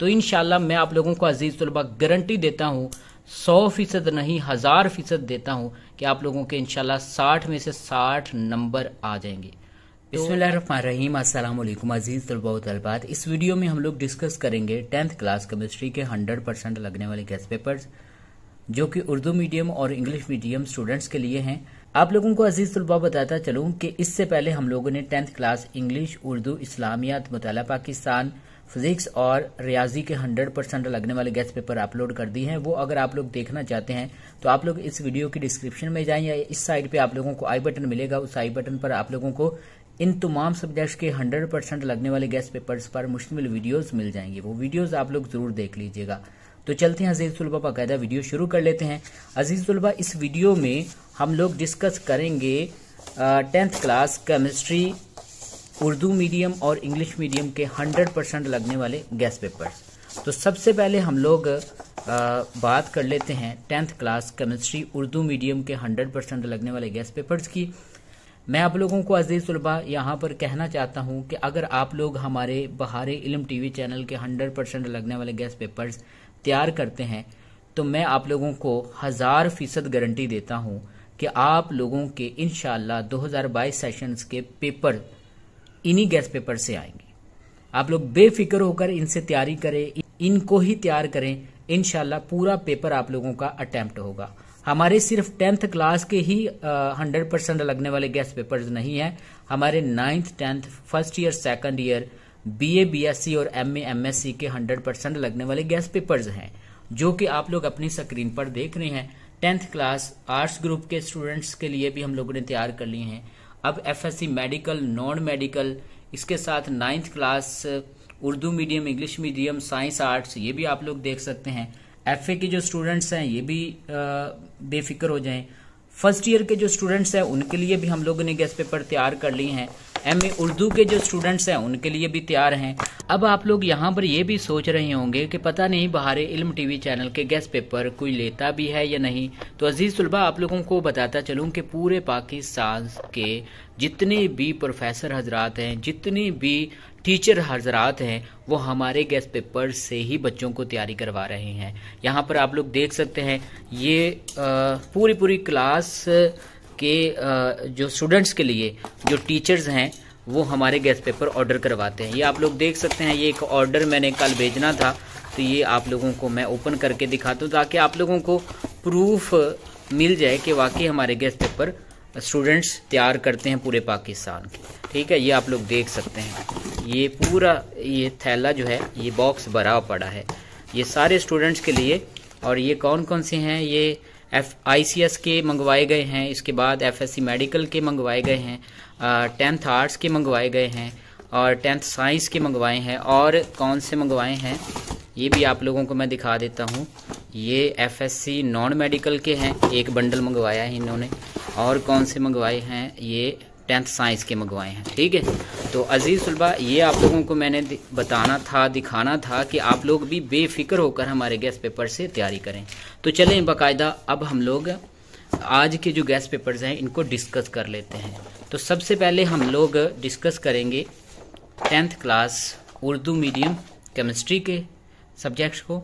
तो इन मैं आप लोगों को अजीज़ तलबा गारंटी देता हूँ सौ फीसद नहीं हज़ार फीसद देता हूँ कि आप लोगों के इनशाला साठ में से साठ नंबर आ जाएंगे बसमीम अल्लाम अज़ीज़ तलबा तलबात इस वीडियो में हम लोग डिस्कस करेंगे टेंथ क्लास केमिस्ट्री के हंड्रेड परसेंट लगने वाले गैस पेपर जो कि उर्दू मीडियम और इंग्लिश मीडियम स्टूडेंट्स के लिए हैं आप लोगों को अजीज तलबा बताता चलूँ कि इससे पहले हम लोगों ने टेंथ क्लास इंग्लिश उर्दू इस्लामियात मुताला पाकिस्तान फिजिक्स और रियाजी के 100 परसेंट लगने वाले गेस्ट पेपर अपलोड कर दिए हैं वो अगर आप लोग देखना चाहते हैं तो आप लोग इस वीडियो की डिस्क्रिप्शन में जाएं या इस साइड पे आप लोगों को आई बटन मिलेगा उस आई बटन पर आप लोगों को इन तमाम सब्जेक्ट्स के 100 परसेंट लगने वाले गेस्ट पेपर्स पर मुश्तमिल वीडियोज मिल जाएंगे वो वीडियोज आप लोग जरूर देख लीजिएगा तो चलते हैं अजीज तलबा बाकायदा वीडियो शुरू कर लेते हैं अजीज तलबा इस वीडियो में हम लोग डिस्कस करेंगे tenth class chemistry Urdu medium और इंग्लिश मीडियम के 100 परसेंट लगने वाले गैस पेपर्स तो सबसे पहले हम लोग बात कर लेते हैं tenth class chemistry Urdu medium के 100 परसेंट लगने वाले गैस पेपर्स की मैं आप लोगों को अजीज़ तलबा यहाँ पर कहना चाहता हूँ कि अगर आप लोग हमारे बहारे इलम टीवी चैनल के हंड्रेड परसेंट लगने वाले गैस पेपर्स तैयार करते हैं तो मैं आप लोगों को हज़ार फीसद गारंटी देता हूँ कि आप लोगों के इन 2022 सेशंस के पेपर इन्हीं गैस पेपर से आएंगी आप लोग बेफिक्र होकर इनसे तैयारी करें इनको ही तैयार करें इनशाला पूरा पेपर आप लोगों का अटैम्प्ट होगा हमारे सिर्फ टेंथ क्लास के ही हंड्रेड परसेंट लगने वाले गैस पेपर्स नहीं है हमारे ninth tenth first year second year BA BSc और एमए एमएससी के हंड्रेड परसेंट लगने वाले गैस पेपर्स हैं जो कि आप लोग अपनी स्क्रीन पर देख रहे हैं टेंथ क्लास आर्ट्स ग्रुप के स्टूडेंट्स के लिए भी हम लोगों ने तैयार कर लिए हैं अब एफएससी मेडिकल नॉन मेडिकल इसके साथ ninth class Urdu medium English medium science arts ये भी आप लोग देख सकते हैं एफ के जो स्टूडेंट्स हैं ये भी बेफिक्र हो जाएं फर्स्ट ईयर के जो स्टूडेंट्स हैं उनके लिए भी हम लोगों ने गेस्ट पेपर तैयार कर लिए हैं एम ए उर्दू के जो स्टूडेंट्स हैं उनके लिए भी तैयार हैं अब आप लोग यहाँ पर ये भी सोच रहे होंगे कि पता नहीं बाहर इल्म टीवी चैनल के गेस्ट पेपर कोई लेता भी है या नहीं तो अजीज़ तलबा आप लोगों को बताता चलूँ कि पूरे पाकिस्तान के जितने भी प्रोफेसर हजरात हैं जितने भी टीचर हजरात हैं वो हमारे गेस्ट पेपर से ही बच्चों को तैयारी करवा रहे हैं यहाँ पर आप लोग देख सकते हैं ये आ, पूरी पूरी क्लास कि जो स्टूडेंट्स के लिए जो टीचर्स हैं वो हमारे गैस पेपर ऑर्डर करवाते हैं ये आप लोग देख सकते हैं ये एक ऑर्डर मैंने कल भेजना था तो ये आप लोगों को मैं ओपन करके दिखाता हूँ ताकि आप लोगों को प्रूफ मिल जाए कि वाकई हमारे गैस पेपर स्टूडेंट्स तैयार करते हैं पूरे पाकिस्तान के ठीक है ये आप लोग देख सकते हैं ये पूरा ये थैला जो है ये बॉक्स भरा पड़ा है ये सारे स्टूडेंट्स के लिए और ये कौन कौन से हैं ये एफ आई के मंगवाए गए हैं इसके बाद एफ मेडिकल के मंगवाए गए हैं टेंथ आर्ट्स के मंगवाए गए हैं और टेंथ साइंस के मंगवाए हैं और कौन से मंगवाए हैं ये भी आप लोगों को मैं दिखा देता हूँ ये एफ नॉन मेडिकल के हैं एक बंडल मंगवाया है इन्होंने और कौन से मंगवाए हैं ये टेंथ साइंस के मंगवाए हैं ठीक है तो अजीज़ सुलभा ये आप लोगों को मैंने बताना था दिखाना था कि आप लोग भी बेफिक्र होकर हमारे गैस पेपर से तैयारी करें तो चलें बाकायदा अब हम लोग आज के जो गैस पेपर्स हैं इनको डिस्कस कर लेते हैं तो सबसे पहले हम लोग डिस्कस करेंगे tenth class Urdu medium chemistry के सब्जेक्ट्स को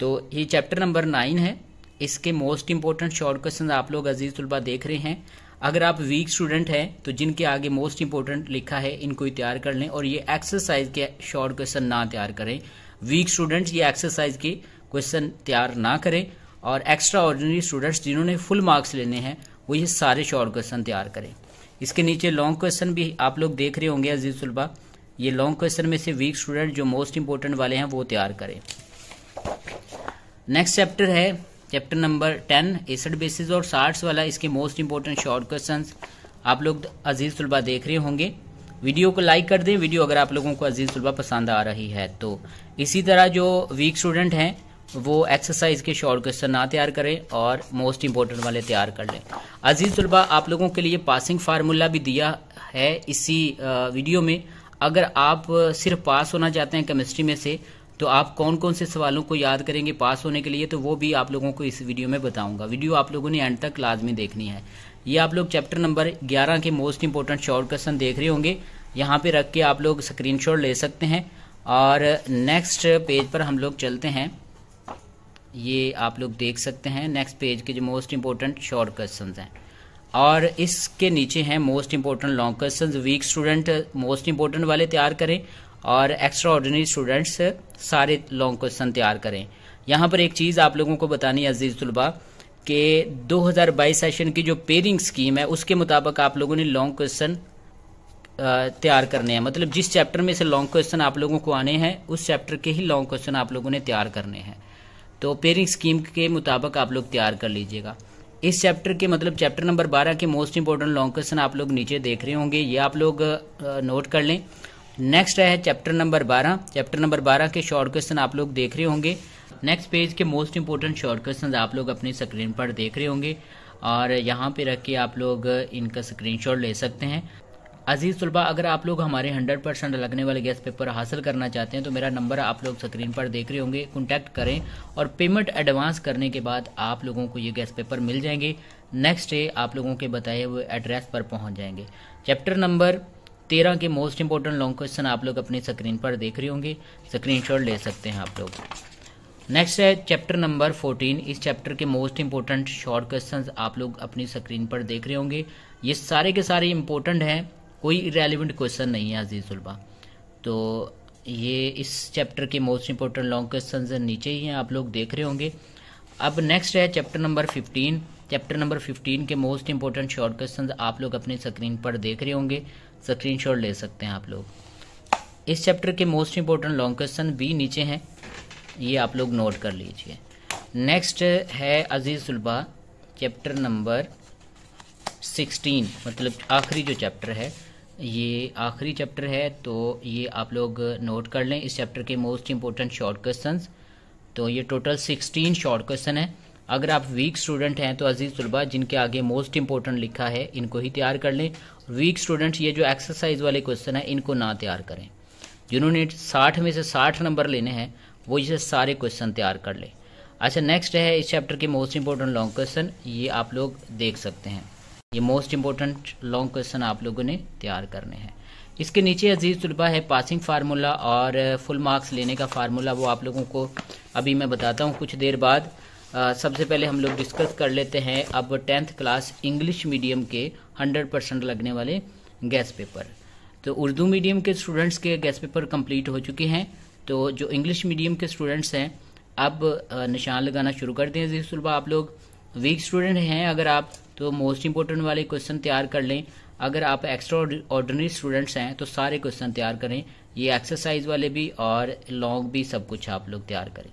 तो ये चैप्टर नंबर नाइन है इसके मोस्ट इम्पोर्टेंट शॉर्ट क्वेश्चन आप लोग अजीज़ तलबा देख रहे हैं अगर आप वीक स्टूडेंट हैं तो जिनके आगे मोस्ट इंपॉर्टेंट लिखा है इनको ही तैयार कर लें और ये एक्सरसाइज के शॉर्ट क्वेश्चन ना तैयार करें वीक स्टूडेंट्स ये एक्सरसाइज के क्वेश्चन तैयार ना करें और एक्स्ट्रा ऑर्डिनरी स्टूडेंट्स जिन्होंने फुल मार्क्स लेने हैं वो ये सारे शॉर्ट क्वेश्चन तैयार करें इसके नीचे लॉन्ग क्वेश्चन भी आप लोग देख रहे होंगे अजीज ये लॉन्ग क्वेश्चन में से वीक स्टूडेंट जो मोस्ट इंपॉर्टेंट वाले हैं वो तैयार करें नेक्स्ट चैप्टर है chapter number ten acids bases और सार्ट्स वाला इसके मोस्ट इंपॉर्टेंट शॉर्ट क्वेश्चन आप लोग अजीज तलबा देख रहे होंगे वीडियो को लाइक कर दें वीडियो अगर आप लोगों को अजीज तलबा पसंद आ रही है तो इसी तरह जो वीक स्टूडेंट हैं वो एक्सरसाइज के शॉर्ट क्वेश्चन ना तैयार करें और मोस्ट इंपॉर्टेंट वाले तैयार कर लें अजीज तलबा आप लोगों के लिए पासिंग फार्मूला भी दिया है इसी वीडियो में अगर आप सिर्फ पास होना चाहते हैं केमिस्ट्री में से तो आप कौन कौन से सवालों को याद करेंगे पास होने के लिए तो वो भी आप लोगों को इस वीडियो में बताऊंगा वीडियो आप लोगों ने एंड तक लाजमी देखनी है ये आप लोग चैप्टर नंबर 11 के मोस्ट इम्पोर्टेंट शॉर्ट क्वेश्चन देख रहे होंगे यहाँ पे रख के आप लोग स्क्रीन ले सकते हैं और नेक्स्ट पेज पर हम लोग चलते हैं ये आप लोग देख सकते हैं नेक्स्ट पेज के जो मोस्ट इंपोर्टेंट शॉर्ट क्वेश्चन हैं और इसके नीचे हैं most important long question weak student most important वाले तैयार करें और एक्स्ट्रा ऑर्डिनरी स्टूडेंट्स सारे लॉन्ग क्वेश्चन तैयार करें यहाँ पर एक चीज़ आप लोगों को बतानी है अजीज तलबा कि 2022 सेशन की जो पेरिंग स्कीम है उसके मुताबिक आप लोगों ने लॉन्ग क्वेश्चन तैयार करने हैं मतलब जिस चैप्टर में से लॉन्ग क्वेश्चन आप लोगों को आने हैं उस चैप्टर के ही लॉन्ग क्वेश्चन आप लोगों ने तैयार करने हैं तो पेरिंग स्कीम के मुताबिक आप लोग तैयार कर लीजिएगा इस चैप्टर के मतलब चैप्टर नंबर 12 के मोस्ट इंपॉर्टेंट लॉन्ग क्वेश्चन आप लोग नीचे देख रहे होंगे ये आप लोग नोट कर लें नेक्स्ट है चैप्टर नंबर बारह चैप्टर नंबर बारह के शॉर्ट क्वेश्चन आप लोग देख रहे होंगे नेक्स्ट पेज के मोस्ट इंपोर्टेंट शॉर्ट क्वेश्चन आप लोग अपनी स्क्रीन पर देख रहे होंगे और यहाँ पे रख के आप लोग इनका स्क्रीनशॉट ले सकते हैं अजीज़ तलबा अगर आप लोग हमारे 100 परसेंट लगने वाले गैस पेपर हासिल करना चाहते हैं तो मेरा नंबर आप लोग स्क्रीन पर देख रहे होंगे कॉन्टैक्ट करें और पेमेंट एडवांस करने के बाद आप लोगों को ये गैस पेपर मिल जाएंगे नेक्स्ट डे आप लोगों के बताए हुए एड्रेस पर पहुंच जाएंगे चैप्टर नंबर तेरह के मोस्ट इंपॉर्टेंट लॉन्ग क्वेश्चन आप लोग अपनी स्क्रीन पर देख रहे होंगे स्क्रीन ले सकते हैं आप लोग नेक्स्ट है चैप्टर नंबर फोर्टीन इस चैप्टर के मोस्ट इंपॉर्टेंट शॉर्ट क्वेश्चन आप लोग अपनी स्क्रीन पर देख रहे होंगे ये सारे के सारे इंपॉर्टेंट हैं कोई रेलिवेंट क्वेश्चन नहीं है अजीज उलबा तो ये इस चैप्टर के मोस्ट इंपॉर्टेंट लॉन्ग क्वेश्चन नीचे ही हैं आप लोग देख रहे होंगे अब नेक्स्ट है chapter number fifteen chapter number fifteen के मोस्ट इंपॉर्टेंट शॉर्ट क्वेश्चन आप लोग अपनी स्क्रीन पर देख रहे होंगे स्क्रीन ले सकते हैं आप लोग इस चैप्टर के मोस्ट इंपॉर्टेंट लॉन्ग क्वेश्चन भी नीचे हैं ये आप लोग नोट कर लीजिए नेक्स्ट है अजीज सुलबा चैप्टर नंबर सिक्सटीन मतलब आखिरी जो चैप्टर है ये आखिरी चैप्टर है तो ये आप लोग नोट कर लें इस चैप्टर के मोस्ट इंपॉर्टेंट शॉर्ट क्वेश्चंस तो ये टोटल सिक्सटीन शॉर्ट क्वेश्चन है अगर आप वीक स्टूडेंट हैं तो अजीज तलबा जिनके आगे मोस्ट इंपॉर्टेंट लिखा है इनको ही तैयार कर लें वीक स्टूडेंट्स ये जो एक्सरसाइज वाले क्वेश्चन है इनको ना तैयार करें जिन्होंने साठ में से साठ नंबर लेने हैं वो इसे सारे क्वेश्चन तैयार कर लें अच्छा नेक्स्ट है इस चैप्टर के मोस्ट इंपॉर्टेंट लॉन्ग क्वेश्चन ये आप लोग देख सकते हैं ये मोस्ट इंपॉर्टेंट लॉन्ग क्वेश्चन आप लोगों ने तैयार करने हैं इसके नीचे अजीज तलबा है पासिंग फार्मूला और फुल मार्क्स लेने का फार्मूला वो आप लोगों को अभी मैं बताता हूँ कुछ देर बाद सबसे पहले हम लोग डिस्कस कर लेते हैं अब टेंथ क्लास इंग्लिश मीडियम के हंड्रेड परसेंट लगने वाले गैस पेपर तो उर्दू मीडियम के स्टूडेंट्स के गैस पेपर कंप्लीट हो चुके हैं तो जो इंग्लिश मीडियम के स्टूडेंट्स हैं अब निशान लगाना शुरू कर दें जी आप लोग वीक स्टूडेंट हैं अगर आप तो मोस्ट इंपॉर्टेंट वाले क्वेश्चन तैयार कर लें अगर आप एक्स्ट्रा ऑर्डनरी स्टूडेंट्स हैं तो सारे क्वेश्चन तैयार करें ये एक्सरसाइज वाले भी और लॉन्ग भी सब कुछ आप लोग तैयार करें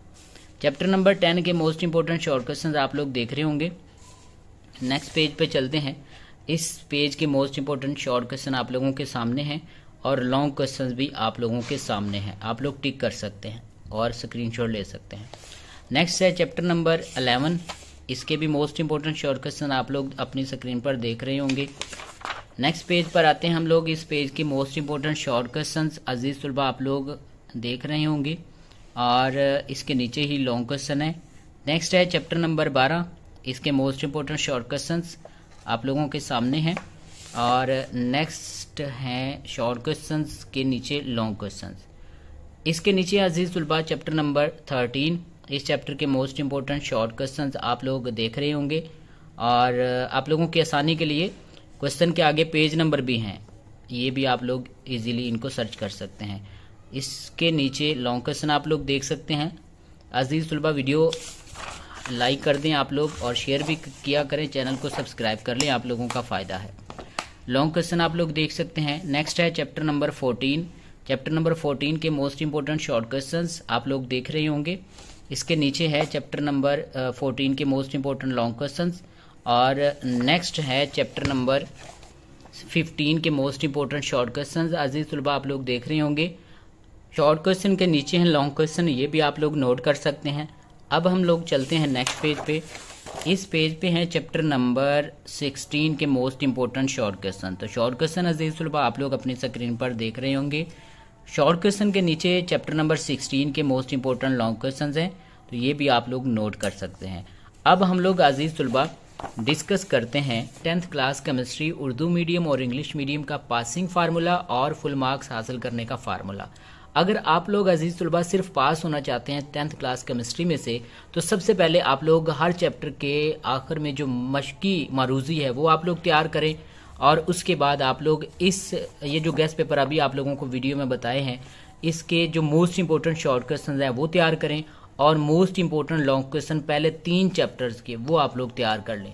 चैप्टर नंबर टेन के मोस्ट इंपॉर्टेंट शॉर्ट क्वेश्चन आप लोग देख रहे होंगे नेक्स्ट पेज पे चलते हैं इस पेज के मोस्ट इंपॉर्टेंट शॉर्ट क्वेश्चन आप लोगों के सामने हैं और लॉन्ग क्वेश्चंस भी आप लोगों के सामने हैं आप लोग टिक कर सकते हैं और स्क्रीनशॉट ले सकते हैं नेक्स्ट है चैप्टर नंबर अलेवन इसके भी मोस्ट इंपॉर्टेंट शॉर्ट क्वेश्चन आप लोग अपनी स्क्रीन पर देख रहे होंगे नेक्स्ट पेज पर आते हैं हम लोग इस पेज के मोस्ट इंपॉर्टेंट शॉर्ट क्वेश्चन अजीज सुलभा आप लोग देख रहे होंगे और इसके नीचे ही लॉन्ग क्वेश्चन है नेक्स्ट है चैप्टर नंबर बारह इसके मोस्ट इम्पोर्टेंट शॉर्ट क्वेश्चन आप लोगों के सामने हैं और नेक्स्ट हैं शॉर्ट क्वेश्चन के नीचे लॉन्ग क्वेश्चन इसके नीचे अजीज तलबा चैप्टर नंबर थर्टीन इस चैप्टर के मोस्ट इम्पोर्टेंट शॉर्ट क्वेश्चन आप लोग देख रहे होंगे और आप लोगों की आसानी के लिए क्वेश्चन के आगे पेज नंबर भी हैं ये भी आप लोग इजीली इनको सर्च कर सकते हैं इसके नीचे लॉन्ग क्वेश्चन आप लोग देख सकते हैं अजीज सुलभा वीडियो लाइक कर दें आप लोग और शेयर भी किया करें चैनल को सब्सक्राइब कर लें आप लोगों का फ़ायदा है लॉन्ग क्वेश्चन आप लोग देख सकते हैं नेक्स्ट है chapter number fourteen chapter number fourteen के मोस्ट इंपॉर्टेंट शॉर्ट क्वेश्चन आप लोग देख रहे होंगे इसके नीचे है चैप्टर नंबर फोर्टीन के मोस्ट इंपॉर्टेंट लॉन्ग क्वेश्चन और नेक्स्ट है चैप्टर नंबर फिफ्टीन के मोस्ट इंपॉर्टेंट शॉर्ट क्वेश्चन अजीज सुलभा आप लोग देख रहे होंगे शॉर्ट तो क्वेश्चन के नीचे हैं लॉन्ग क्वेश्चन ये भी आप लोग नोट कर सकते हैं अब हम लोग चलते हैं नेक्स्ट पेज पे इस पेज पे है चैप्टर नंबर सिक्सटीन के मोस्ट इंपॉर्टेंट शॉर्ट क्वेश्चन तो शॉर्ट क्वेश्चन अजीज सुलभा आप लोग अपनी स्क्रीन पर देख रहे होंगे शॉर्ट क्वेश्चन के नीचे चैप्टर नंबर सिक्सटीन के मोस्ट इंपॉर्टेंट लॉन्ग क्वेश्चन हैं तो ये भी आप लोग नोट कर सकते हैं अब हम लोग अजीज सुलभा डिस्कस करते हैं tenth class chemistry Urdu medium और इंग्लिश मीडियम का पासिंग फार्मूला और फुल मार्क्स हासिल करने का फार्मूला अगर आप लोग अजीज तलबा सिर्फ पास होना चाहते हैं टेंथ क्लास केमिस्ट्री में से तो सबसे पहले आप लोग हर चैप्टर के आखिर में जो मशकी मारूजी है वो आप लोग तैयार करें और उसके बाद आप लोग इस ये जो गैस पेपर अभी आप लोगों को वीडियो में बताए हैं इसके जो मोस्ट इंपॉर्टेंट शॉर्ट क्वेश्चन हैं वो तैयार करें और मोस्ट इंपॉर्टेंट लॉन्ग क्वेश्चन पहले तीन चैप्टर्स के वो आप लोग तैयार कर लें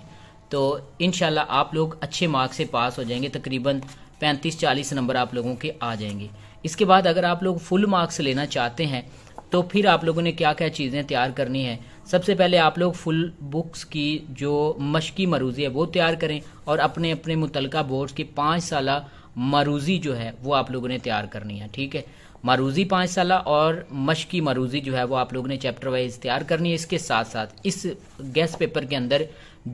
तो इन आप लोग अच्छे मार्क्स से पास हो जाएंगे तकरीबन पैंतीस चालीस नंबर आप लोगों के आ जाएंगे इसके बाद अगर आप लोग फुल मार्क्स लेना चाहते हैं तो फिर आप लोगों ने क्या क्या चीज़ें तैयार करनी है सबसे पहले आप लोग फुल बुक्स की जो मशकी मरूजी है वो तैयार करें और अपने अपने मुतलका बोर्ड्स की पाँच साल मरूजी जो है वो आप लोगों ने तैयार करनी है ठीक है मरूजी पाँच साल और मशकी मरूजी जो है वो आप लोगों ने चैप्टर वाइज तैयार करनी है इसके साथ साथ इस गैस पेपर के अंदर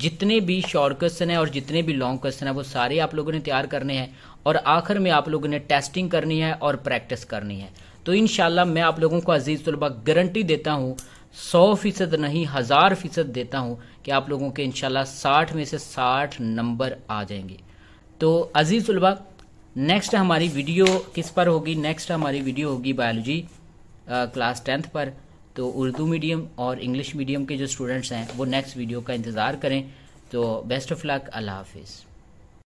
जितने भी शॉर्ट क्वेश्चन है और जितने भी लॉन्ग क्वेश्चन है वो सारे आप लोगों ने तैयार करने हैं और आखिर में आप लोगों ने टेस्टिंग करनी है और प्रैक्टिस करनी है तो इन मैं आप लोगों को अजीज़ तलबा गारंटी देता हूँ सौ फीसद नहीं हज़ार फीसद देता हूँ कि आप लोगों के इनशाला साठ में से साठ नंबर आ जाएंगे तो अजीज़ तलबा नेक्स्ट हमारी वीडियो किस पर होगी नेक्स्ट हमारी वीडियो होगी बायोलॉजी क्लास टेंथ पर तो उर्दू मीडियम और इंग्लिश मीडियम के जो स्टूडेंट्स हैं वो नेक्स्ट वीडियो का इंतज़ार करें तो बेस्ट ऑफ लक अल्लाह हाफिज़